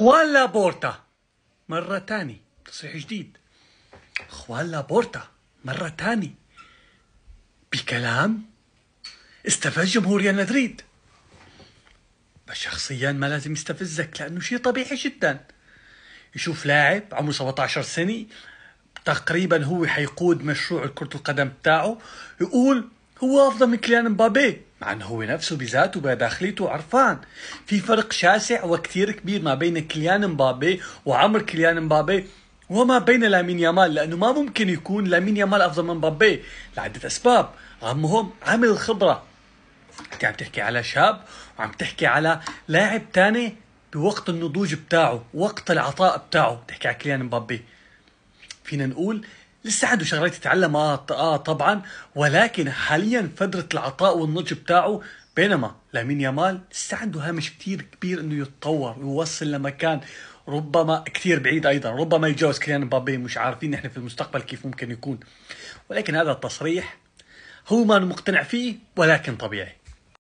خوان لابورتا مرة تاني تصريح جديد خوان لابورتا مرة تاني بكلام استفز جمهور ريال مدريد بس شخصيا ما لازم يستفزك لأنه شيء طبيعي جدا يشوف لاعب عمره 17 سنة تقريبا هو حيقود مشروع كرة القدم بتاعه يقول هو أفضل من كليان مبابي مع أنه هو نفسه بذاته بداخليته عرفان في فرق شاسع وكثير كبير ما بين كليان مبابي وعمر كليان مبابي وما بين لامين يامال لأنه ما ممكن يكون لامين يامال أفضل من مبابي لعدة أسباب أهمهم عمل الخبرة أنت عم تحكي على شاب وعم تحكي على لاعب تاني بوقت النضوج بتاعه وقت العطاء بتاعه تحكي على كليان مبابي فينا نقول لسه عنده شغلات يتعلم اه, آه طبعا ولكن حاليا فتره العطاء والنضج بتاعه بينما لامين يامال لسه عنده هامش كثير كبير انه يتطور ويوصل لمكان ربما كثير بعيد ايضا ربما يتجاوز كيان مبابي مش عارفين نحن في المستقبل كيف ممكن يكون ولكن هذا التصريح هو ما مقتنع فيه ولكن طبيعي